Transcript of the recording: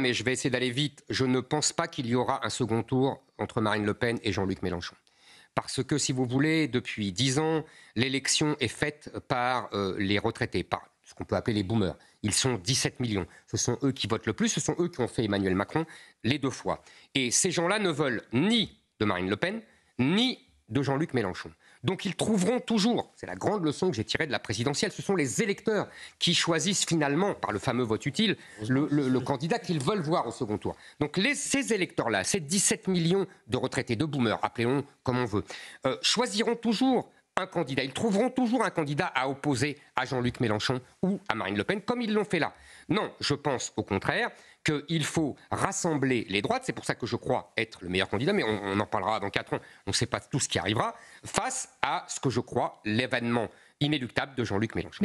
mais je vais essayer d'aller vite. Je ne pense pas qu'il y aura un second tour entre Marine Le Pen et Jean-Luc Mélenchon. Parce que, si vous voulez, depuis dix ans, l'élection est faite par euh, les retraités, par ce qu'on peut appeler les boomers. Ils sont 17 millions. Ce sont eux qui votent le plus, ce sont eux qui ont fait Emmanuel Macron les deux fois. Et ces gens-là ne veulent ni de Marine Le Pen, ni de Jean-Luc Mélenchon. Donc ils trouveront toujours, c'est la grande leçon que j'ai tirée de la présidentielle, ce sont les électeurs qui choisissent finalement, par le fameux vote utile, le, candidat qu'ils veulent voir au second tour. Donc ces électeurs-là, ces 17 millions de retraités, de boomers, appelons comme on veut, euh, choisiront toujours un candidat. Ils trouveront toujours un candidat à opposer à Jean-Luc Mélenchon ou à Marine Le Pen, comme ils l'ont fait là. Non, je pense au contraire qu'il faut rassembler les droites, c'est pour ça que je crois être le meilleur candidat, mais on, en parlera dans 4 ans, on ne sait pas tout ce qui arrivera, face à ce que je crois l'événement inéluctable de Jean-Luc Mélenchon.